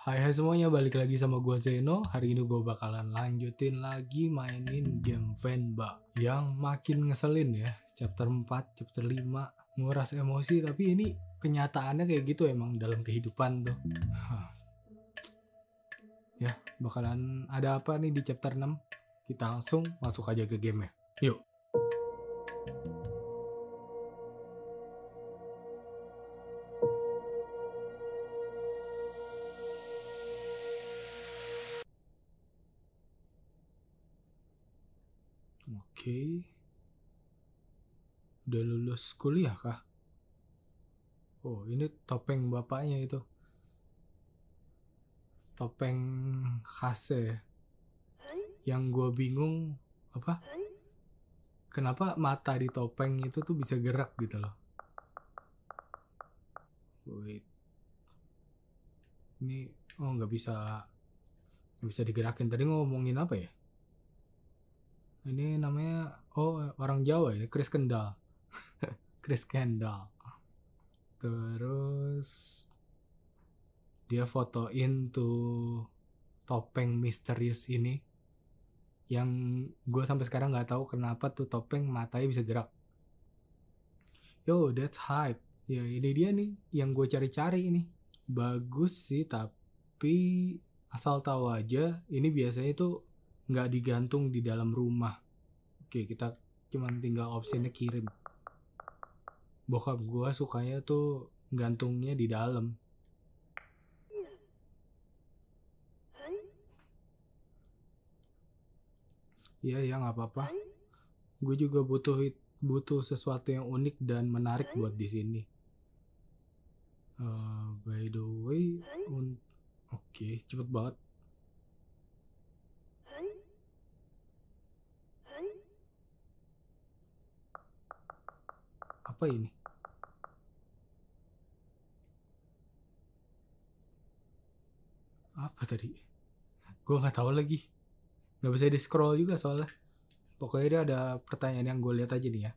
Hai hai semuanya, balik lagi sama gua Zeno. Hari ini gua bakalan lanjutin lagi mainin game Venba yang makin ngeselin ya. Chapter 4, chapter 5, nguras emosi tapi ini kenyataannya kayak gitu emang dalam kehidupan tuh. Ya, bakalan ada apa nih di chapter 6? Kita langsung masuk aja ke game ya. Yuk. okay. udah lulus kuliah kah oh ini topeng bapaknya itu topeng khas ya yang gue bingung apa kenapa mata di topeng itu tuh bisa gerak gitu loh wait ini oh nggak bisa nggak bisa digerakin tadi ngomongin apa ya ini namanya oh orang Jawa ya Chris Kendall Chris Kendall terus dia fotoin tuh topeng misterius ini yang gue sampai sekarang nggak tahu kenapa tuh topeng matanya bisa gerak yo that's hype ya ini dia nih yang gue cari-cari ini bagus sih tapi asal tahu aja ini biasanya tuh nggak digantung di dalam rumah oke kita cuman tinggal opsinya kirim bokap gue sukanya tuh gantungnya di dalam Iya ya nggak apa-apa. Gue juga butuh butuh sesuatu yang unik dan menarik buat di sini. Uh, by the way, oke okay, cepet banget. Apa ini? Apa tadi? Gue nggak tahu lagi. Nggak bisa di scroll juga soalnya. Pokoknya dia ada pertanyaan yang gue lihat aja nih ya.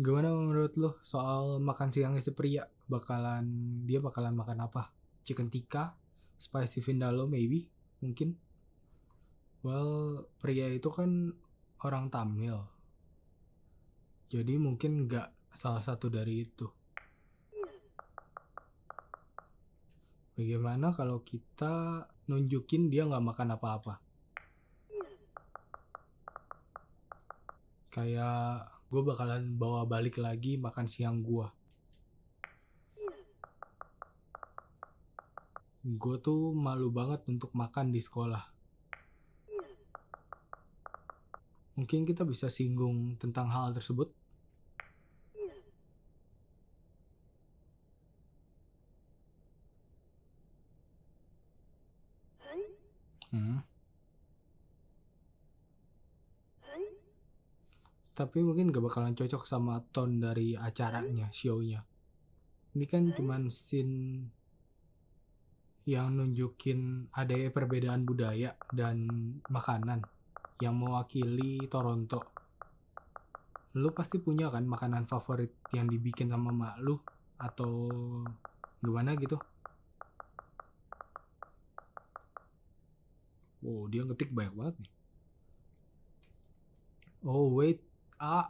Gimana menurut lo soal makan siangnya si pria? Bakalan dia bakalan makan apa? Chicken tikka, spicy vindaloo maybe, mungkin. Well, pria itu kan orang Tamil jadi mungkin nggak salah satu dari itu. Bagaimana kalau kita nunjukin dia nggak makan apa-apa? Kayak gue bakalan bawa balik lagi makan siang gue. Gue tuh malu banget untuk makan di sekolah. Mungkin kita bisa singgung tentang hal tersebut. Hmm. Tapi mungkin gak bakalan cocok sama tone dari acaranya, show-nya. Ini kan cuman scene yang nunjukin ada perbedaan budaya dan makanan yang mewakili Toronto. Lu pasti punya kan makanan favorit yang dibikin sama mak lu atau gimana gitu? Oh, dia ngetik banyak banget nih. Oh, wait. Ah.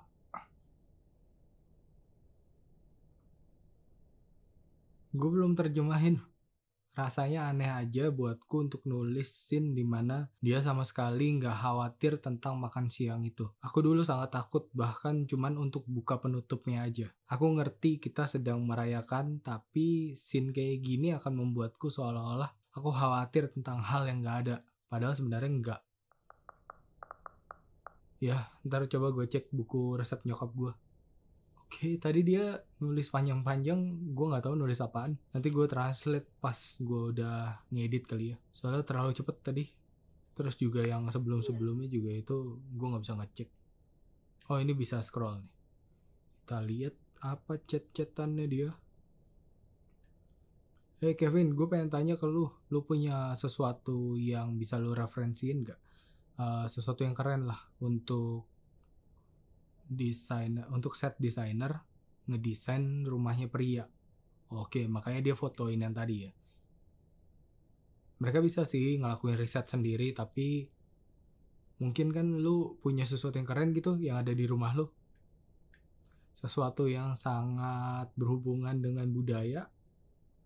Gue belum terjemahin rasanya aneh aja buatku untuk nulis scene dimana dia sama sekali nggak khawatir tentang makan siang itu. Aku dulu sangat takut bahkan cuman untuk buka penutupnya aja. Aku ngerti kita sedang merayakan tapi scene kayak gini akan membuatku seolah-olah aku khawatir tentang hal yang nggak ada. Padahal sebenarnya nggak. Ya, ntar coba gue cek buku resep nyokap gue okay, tadi dia nulis panjang-panjang gue nggak tahu nulis apaan nanti gue translate pas gue udah ngedit kali ya soalnya terlalu cepet tadi terus juga yang sebelum-sebelumnya juga itu gue nggak bisa ngecek oh ini bisa scroll nih kita lihat apa chat-chatannya dia Eh hey Kevin, gue pengen tanya ke lu, lu punya sesuatu yang bisa lu referensiin gak? Uh, eh, sesuatu yang keren lah untuk desainer untuk set desainer ngedesain rumahnya pria. Oke, makanya dia fotoin yang tadi ya. Mereka bisa sih ngelakuin riset sendiri, tapi mungkin kan lu punya sesuatu yang keren gitu yang ada di rumah lu. Sesuatu yang sangat berhubungan dengan budaya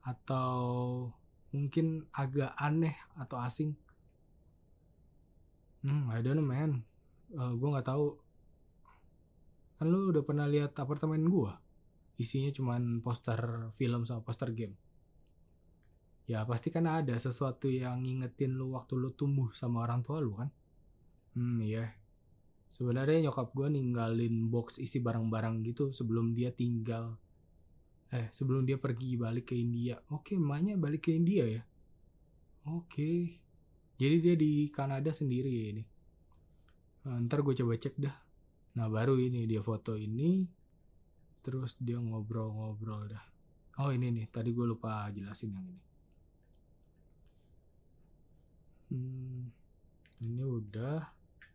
atau mungkin agak aneh atau asing. Hmm, I don't know man. Uh, eh, gue nggak tahu kan lu udah pernah lihat apartemen gua isinya cuman poster film sama poster game ya pasti kan ada sesuatu yang ngingetin lu waktu lu tumbuh sama orang tua lu kan hmm iya yeah. sebenarnya nyokap gua ninggalin box isi barang-barang gitu sebelum dia tinggal eh sebelum dia pergi balik ke India oke emaknya balik ke India ya oke jadi dia di Kanada sendiri ya ini eh, ntar gue coba cek dah Nah baru ini dia foto ini, terus dia ngobrol-ngobrol dah. Oh ini nih, tadi gue lupa jelasin yang ini. Hmm, ini udah.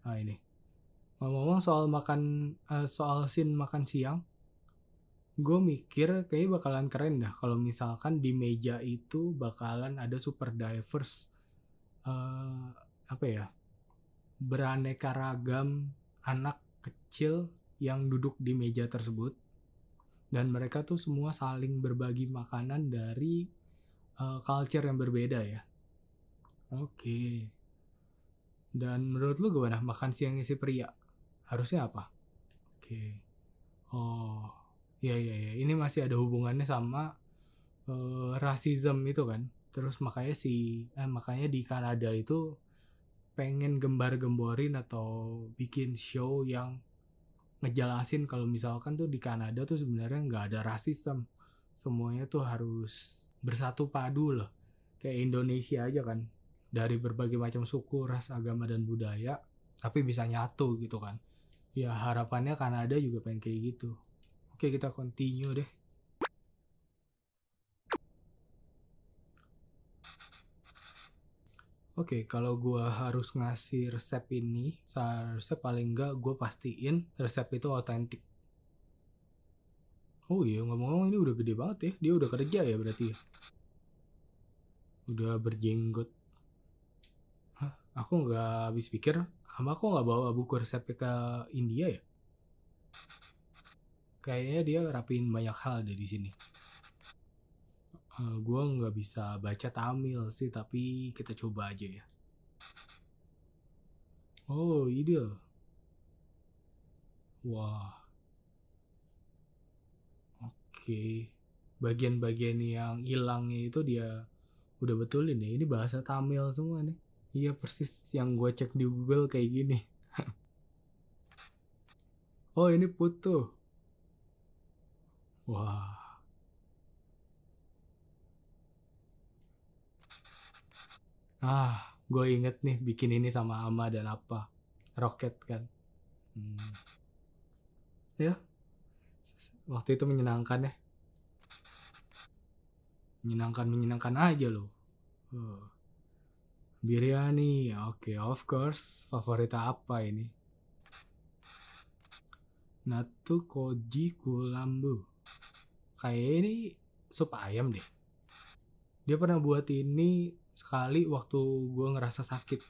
Nah ini. Ngomong-ngomong soal makan, uh, soal sin makan siang, gue mikir kayaknya bakalan keren dah kalau misalkan di meja itu bakalan ada super diverse, uh, apa ya beraneka ragam anak kecil yang duduk di meja tersebut dan mereka tuh semua saling berbagi makanan dari uh, culture yang berbeda ya. Oke. Dan menurut lu gimana makan siangnya si pria? Harusnya apa? Oke. Oh, iya iya iya. Ini masih ada hubungannya sama uh, eh, rasisme itu kan. Terus makanya si eh makanya di Kanada itu pengen gembar-gemborin atau bikin show yang ngejelasin kalau misalkan tuh di Kanada tuh sebenarnya nggak ada rasisme semuanya tuh harus bersatu padu loh kayak Indonesia aja kan dari berbagai macam suku ras agama dan budaya tapi bisa nyatu gitu kan ya harapannya Kanada juga pengen kayak gitu oke kita continue deh Oke, okay, kalau gue harus ngasih resep ini, seharusnya paling nggak gue pastiin resep itu otentik. Oh iya, ngomong-ngomong ini udah gede banget ya. Dia udah kerja ya berarti ya? Udah berjenggot. Hah, aku nggak habis pikir, sama aku nggak bawa buku resep ke India ya? Kayaknya dia rapiin banyak hal dari sini. Uh, eh, gue nggak bisa baca Tamil sih, tapi kita coba aja ya. Oh, ide. Wah. Oke. Bagian-bagian yang hilangnya itu dia udah betulin ya. Ini bahasa Tamil semua nih. Iya persis yang gue cek di Google kayak gini. oh, ini putu. Wah. ah gue inget nih bikin ini sama Ama dan apa roket kan hmm. ya waktu itu menyenangkan ya menyenangkan menyenangkan aja loh uh. biryani oke okay, of course favorit apa ini Natu Koji Kulambu kayak ini sup ayam deh dia pernah buat ini sekali waktu gue ngerasa sakit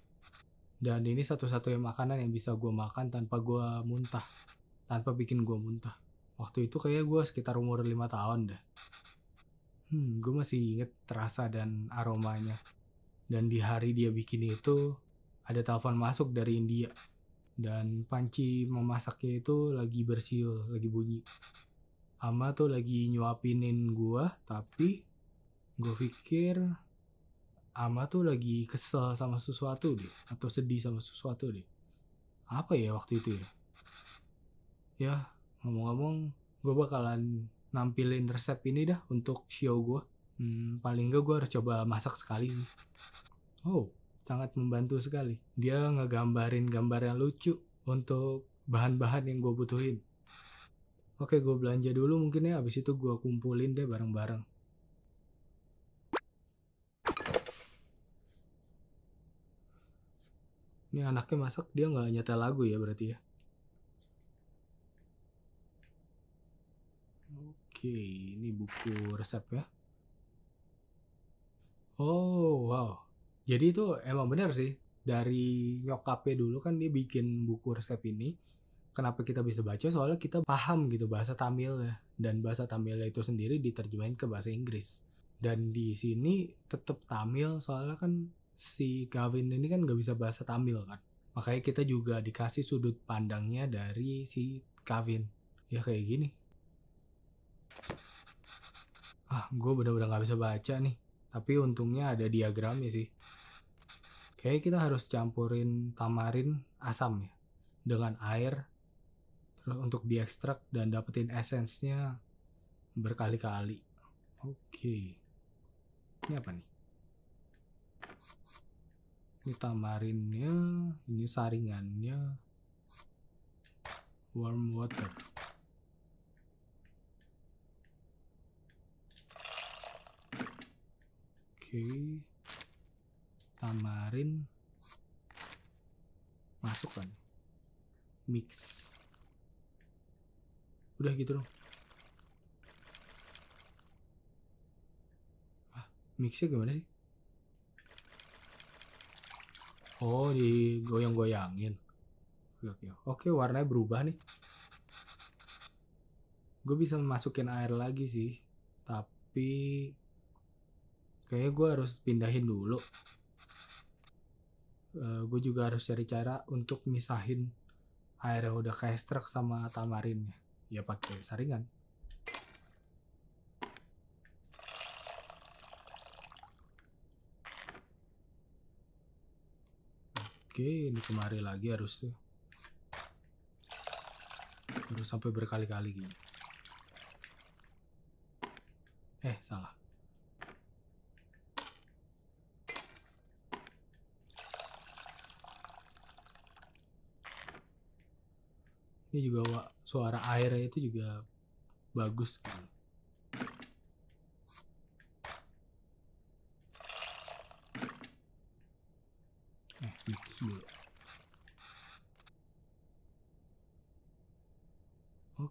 dan ini satu-satunya makanan yang bisa gue makan tanpa gue muntah tanpa bikin gue muntah waktu itu kayak gue sekitar umur 5 tahun dah hmm, gue masih inget terasa dan aromanya dan di hari dia bikin itu ada telepon masuk dari India dan panci memasaknya itu lagi bersiul, lagi bunyi. Ama tuh lagi nyuapinin gue tapi gue pikir Ama tuh lagi kesel sama sesuatu deh atau sedih sama sesuatu deh apa ya waktu itu ya ya ngomong-ngomong gue bakalan nampilin resep ini dah untuk shio gue hmm, paling gak gue harus coba masak sekali sih oh sangat membantu sekali dia ngegambarin gambar yang lucu untuk bahan-bahan yang gue butuhin oke gue belanja dulu mungkin ya abis itu gue kumpulin deh bareng-bareng ini anaknya masak dia nggak nyetel lagu ya berarti ya oke ini buku resep ya oh wow jadi itu emang benar sih dari nyokapnya dulu kan dia bikin buku resep ini kenapa kita bisa baca soalnya kita paham gitu bahasa Tamil ya dan bahasa Tamil itu sendiri diterjemahin ke bahasa Inggris dan di sini tetap Tamil soalnya kan si Gavin ini kan nggak bisa bahasa Tamil kan makanya kita juga dikasih sudut pandangnya dari si Gavin ya kayak gini ah gue bener-bener nggak bisa baca nih tapi untungnya ada diagramnya sih kayak kita harus campurin tamarin asam ya dengan air terus untuk diekstrak dan dapetin esensnya berkali-kali oke ini apa nih ini tamarinnya ini saringannya warm water oke okay. tamarin masukkan mix udah gitu dong ah mixnya gimana sih Oh, digoyang-goyangin. Oke, oke. warnanya berubah nih. Gue bisa masukin air lagi sih. Tapi... Kayaknya gue harus pindahin dulu. E, eh, gue juga harus cari cara untuk misahin air yang udah struk sama tamarinnya. Ya pakai saringan. Oke, ini kemari lagi harusnya. harus sampai berkali-kali gini. Gitu. Eh, salah. Ini juga suara airnya itu juga bagus gitu.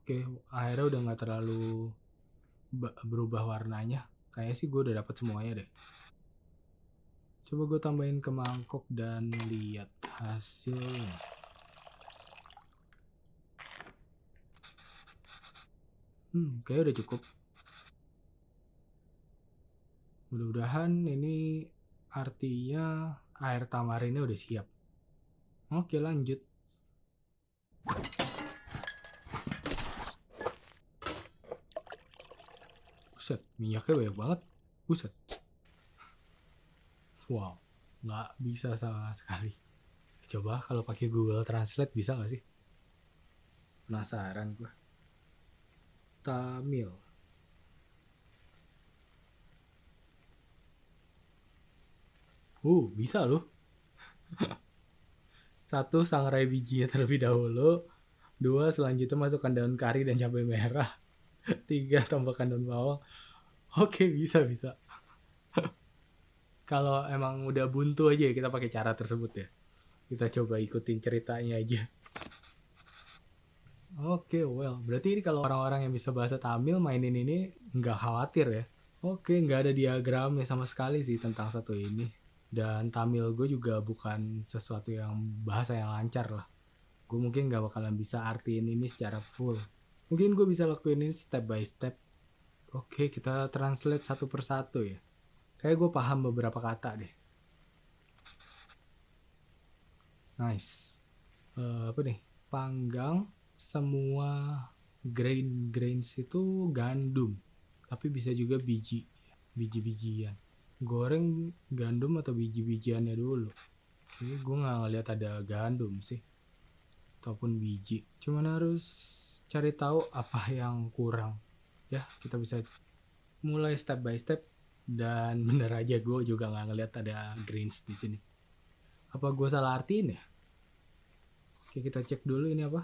oke akhirnya udah nggak terlalu berubah warnanya kayaknya sih gue udah dapat semuanya deh coba gue tambahin ke mangkok dan lihat hasilnya hmm kayaknya udah cukup mudah-mudahan ini artinya air tamarinnya udah siap oke lanjut Buset, minyaknya banyak banget. Buset. Wow, nggak bisa sama sekali. Coba kalau pakai Google Translate bisa nggak sih? Penasaran gue. Tamil. Uh, bisa loh. Satu sangrai bijinya terlebih dahulu. Dua selanjutnya masukkan daun kari dan cabai merah tiga tambahkan daun bawang oke bisa bisa kalau emang udah buntu aja ya kita pakai cara tersebut ya kita coba ikutin ceritanya aja Oke, okay, well, berarti ini kalau orang-orang yang bisa bahasa Tamil mainin ini nggak khawatir ya. Oke, okay, nggak ada diagramnya sama sekali sih tentang satu ini. Dan Tamil gue juga bukan sesuatu yang bahasa yang lancar lah. Gue mungkin nggak bakalan bisa artiin ini secara full mungkin gue bisa lakuin ini step by step oke kita translate satu persatu ya kayak gue paham beberapa kata deh nice uh, apa nih panggang semua grain grains itu gandum tapi bisa juga biji biji-bijian goreng gandum atau biji-bijiannya dulu ini gue nggak ngeliat ada gandum sih ataupun biji cuman harus cari tahu apa yang kurang ya kita bisa mulai step by step dan bener aja gue juga nggak ngeliat ada greens di sini apa gue salah artiin ya Oke kita cek dulu ini apa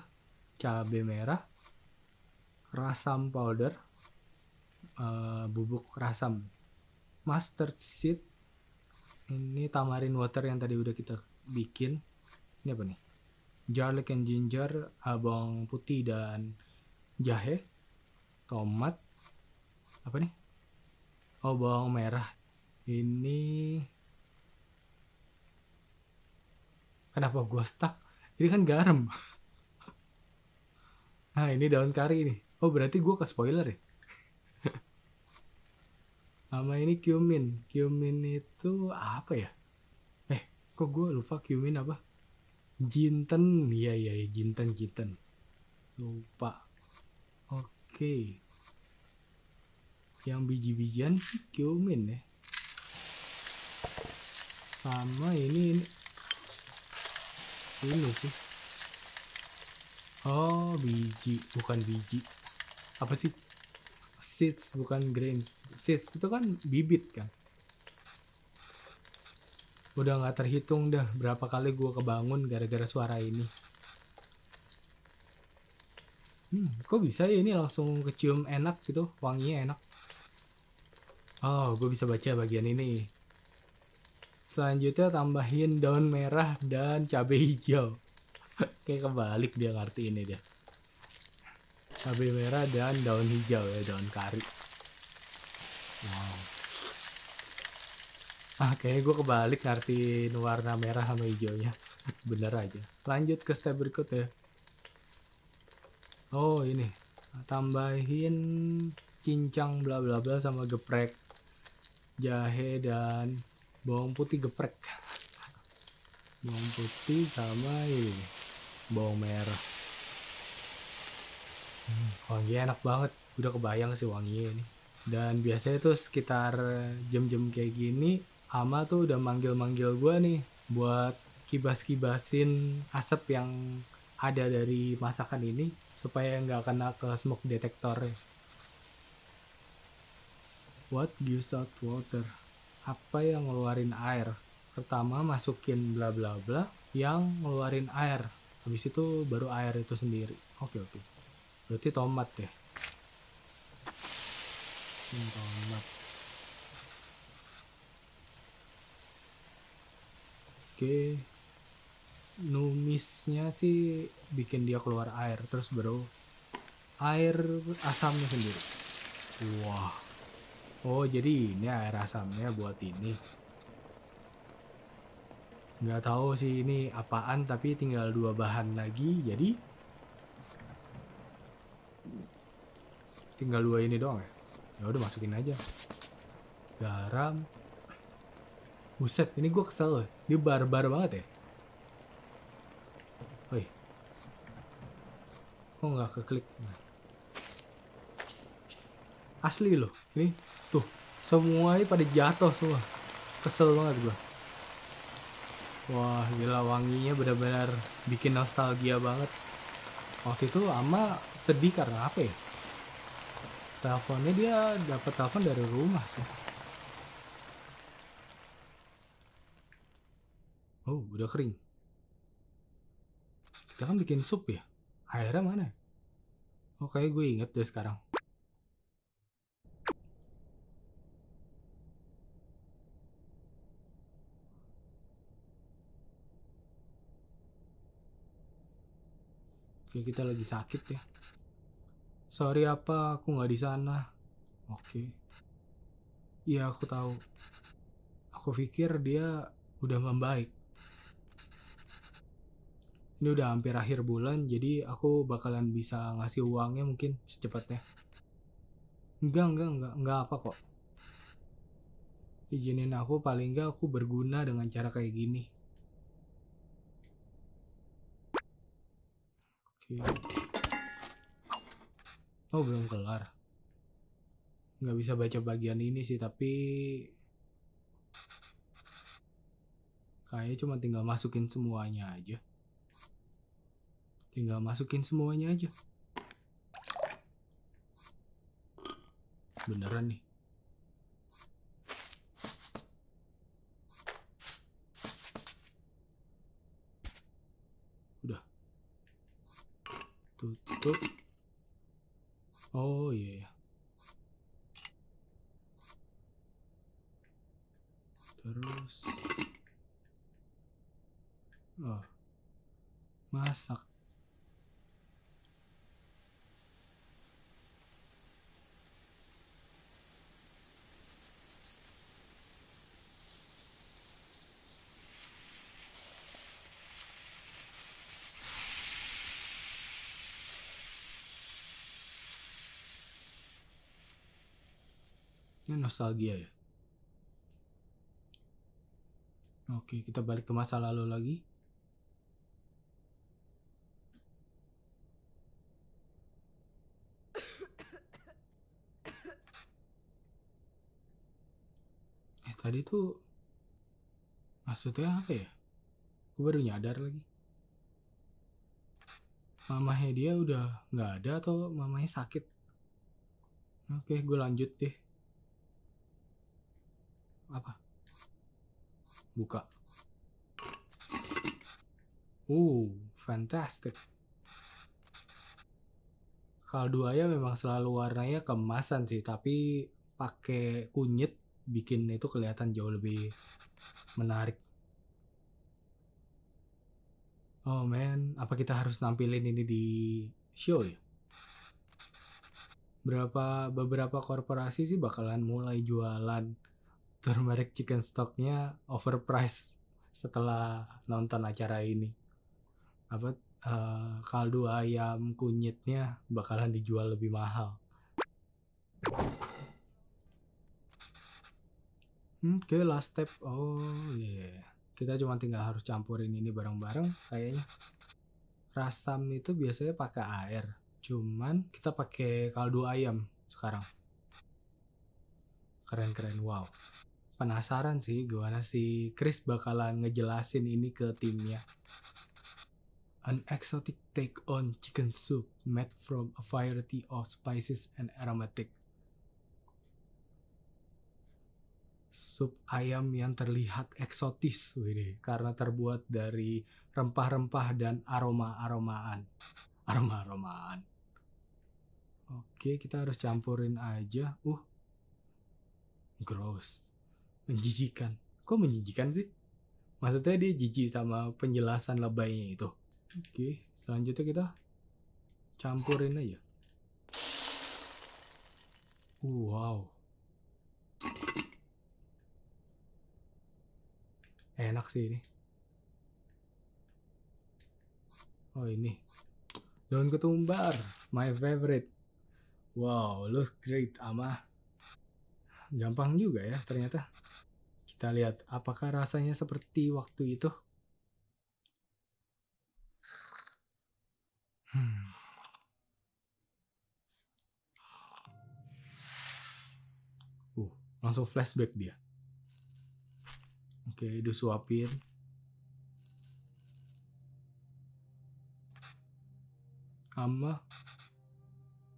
cabai merah rasam powder uh, bubuk rasam mustard seed ini tamarin water yang tadi udah kita bikin ini apa nih garlic and ginger, abang putih dan jahe, tomat, apa nih? Oh, bawang merah. Ini kenapa gua stuck? Ini kan garam. nah, ini daun kari ini. Oh, berarti gua ke spoiler ya. Sama ini cumin. Cumin itu apa ya? Eh, kok gua lupa cumin apa? Jinten, iya iya ya, Jinten Jinten. Lupa. Oke. Yang biji-bijian sih Kyomin ya. Sama ini ini ini sih. Oh, biji bukan biji. Apa sih? Seeds bukan grains. Seeds itu kan bibit kan. Udah gak terhitung dah berapa kali gue kebangun gara-gara suara ini. Hmm, kok bisa ya ini langsung kecium enak gitu, wanginya enak. Oh, gue bisa baca bagian ini. Selanjutnya tambahin daun merah dan cabai hijau. Kayak kebalik dia ngerti ini dia. Cabai merah dan daun hijau ya, daun kari. Wow ah kayaknya gue kebalik ngartiin warna merah sama hijaunya bener aja lanjut ke step berikutnya oh ini tambahin cincang bla bla bla sama geprek jahe dan bawang putih geprek bawang putih sama ini bawang merah hmm, wanginya enak banget udah kebayang sih wanginya ini dan biasanya tuh sekitar jam-jam kayak gini Ama tuh udah manggil-manggil gue nih buat kibas-kibasin asap yang ada dari masakan ini supaya nggak kena ke smoke nih. What gives out water? Apa yang ngeluarin air? Pertama masukin bla bla bla yang ngeluarin air. Habis itu baru air itu sendiri. Oke oke. Berarti tomat deh. Ini hmm, tomat. Oke. Numisnya sih bikin dia keluar air terus bro, air asamnya sendiri. Wah. Oh, jadi ini air asamnya buat ini. Nggak tahu sih ini apaan tapi tinggal dua bahan lagi jadi tinggal dua ini doang ya. Ya udah masukin aja. Garam, Buset, ini gue kesel loh. Ya. Dia barbar banget ya. Woi. Kok nggak keklik? Asli loh. Ini tuh semuanya pada jatuh semua. Kesel banget gue. Wah, gila wanginya benar-benar bikin nostalgia banget. Waktu itu ama sedih karena apa ya? Teleponnya dia dapat telepon dari rumah sih. Oh, udah kering. Kita kan bikin sup ya? Airnya mana? Ya? Oh, gue inget deh sekarang. Oke, kita lagi sakit ya. Sorry apa, aku nggak di sana. Oke. Iya, aku tahu. Aku pikir dia udah membaik ini udah hampir akhir bulan jadi aku bakalan bisa ngasih uangnya mungkin secepatnya enggak enggak enggak enggak apa kok izinin aku paling enggak aku berguna dengan cara kayak gini oke oh belum kelar nggak bisa baca bagian ini sih tapi kayaknya cuma tinggal masukin semuanya aja tinggal masukin semuanya aja beneran nih udah tutup Ini nostalgia ya. Oke, kita balik ke masa lalu lagi. Eh, tadi tuh maksudnya apa ya? Gue baru nyadar lagi. Mamahnya dia udah nggak ada atau mamanya sakit? Oke, gue lanjut deh apa buka oh fantastic kaldu ayam memang selalu warnanya kemasan sih tapi pakai kunyit bikin itu kelihatan jauh lebih menarik oh man apa kita harus nampilin ini di show ya berapa beberapa korporasi sih bakalan mulai jualan turmeric chicken stocknya overpriced setelah nonton acara ini apa uh, kaldu ayam kunyitnya bakalan dijual lebih mahal hmm, oke okay, last step oh iya yeah. kita cuma tinggal harus campurin ini bareng-bareng kayaknya rasam itu biasanya pakai air cuman kita pakai kaldu ayam sekarang keren-keren wow penasaran sih gimana si Chris bakalan ngejelasin ini ke timnya. An exotic take on chicken soup made from a variety of spices and aromatic. Sup ayam yang terlihat eksotis, wih, karena terbuat dari rempah-rempah dan aroma-aromaan. Aroma-aromaan. Oke, kita harus campurin aja. Uh, gross menjijikan kok menjijikan sih maksudnya dia jijik sama penjelasan lebaynya itu oke selanjutnya kita campurin aja wow enak sih ini oh ini daun ketumbar my favorite wow looks great ama gampang juga ya ternyata kita lihat apakah rasanya seperti waktu itu. Hmm. Uh, langsung flashback dia. Oke, okay, disuapin. ama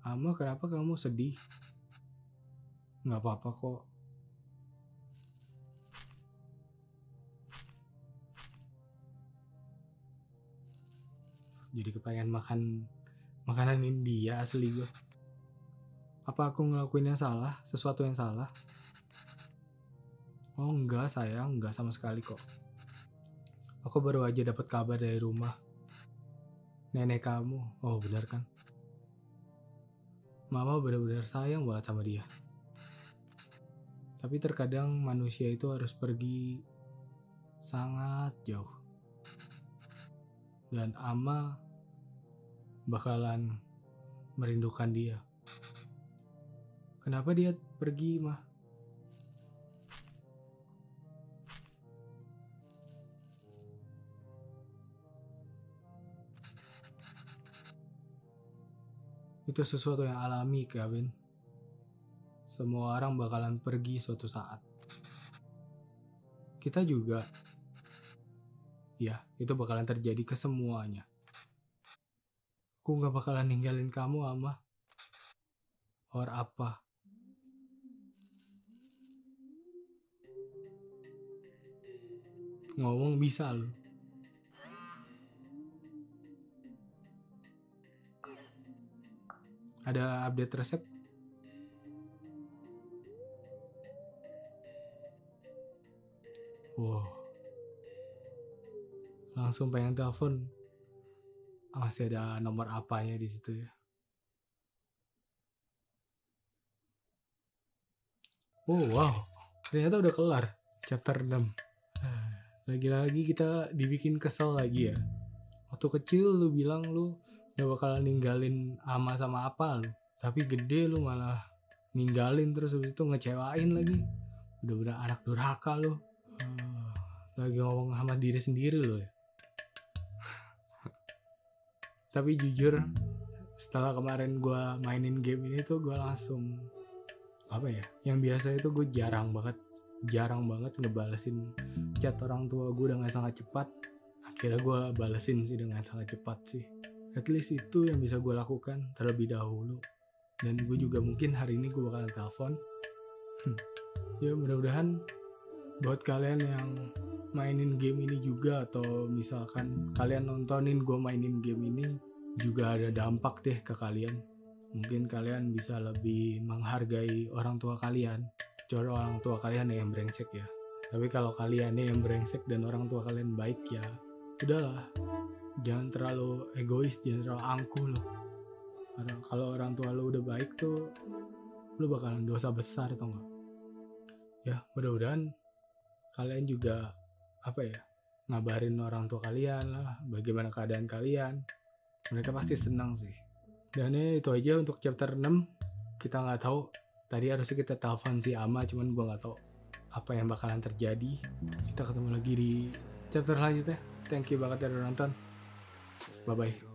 ama kenapa kamu sedih? Gak apa-apa kok. jadi kepengen makan makanan India asli gue apa aku ngelakuin yang salah sesuatu yang salah oh enggak sayang, enggak sama sekali kok aku baru aja dapat kabar dari rumah nenek kamu oh benar kan mama benar-benar sayang banget sama dia tapi terkadang manusia itu harus pergi sangat jauh dan Ama bakalan merindukan dia. Kenapa dia pergi, mah? Itu sesuatu yang alami, Kevin. Semua orang bakalan pergi suatu saat. Kita juga ya itu bakalan terjadi ke semuanya. Aku gak bakalan ninggalin kamu, Ama. Or apa? Ngomong bisa lo. Ada update resep? langsung pengen telepon ah, masih ada nomor apanya di situ ya oh wow ternyata udah kelar chapter 6 nah, lagi-lagi kita dibikin kesel lagi ya waktu kecil lu bilang lu gak bakal ninggalin ama sama apa lu tapi gede lu malah ninggalin terus habis itu ngecewain lagi udah-udah anak durhaka lu ah, lagi ngomong sama diri sendiri lo ya tapi jujur setelah kemarin gue mainin game ini tuh gue langsung apa ya yang biasa itu gue jarang banget jarang banget ngebalesin chat orang tua gue dengan sangat cepat akhirnya gue balesin sih dengan sangat cepat sih at least itu yang bisa gue lakukan terlebih dahulu dan gue juga mungkin hari ini gue bakalan telepon hmm. ya mudah-mudahan buat kalian yang mainin game ini juga atau misalkan kalian nontonin gue mainin game ini juga ada dampak deh ke kalian mungkin kalian bisa lebih menghargai orang tua kalian kecuali orang tua kalian yang brengsek ya tapi kalau kalian yang brengsek dan orang tua kalian baik ya udahlah jangan terlalu egois jangan terlalu angkuh loh karena kalau orang tua lo udah baik tuh lo bakalan dosa besar tau gak ya mudah-mudahan kalian juga apa ya ngabarin orang tua kalian lah bagaimana keadaan kalian mereka pasti senang sih dan ya, itu aja untuk chapter 6 kita nggak tahu tadi harusnya kita telepon si Ama cuman gua nggak tahu apa yang bakalan terjadi kita ketemu lagi di chapter selanjutnya thank you banget udah nonton bye bye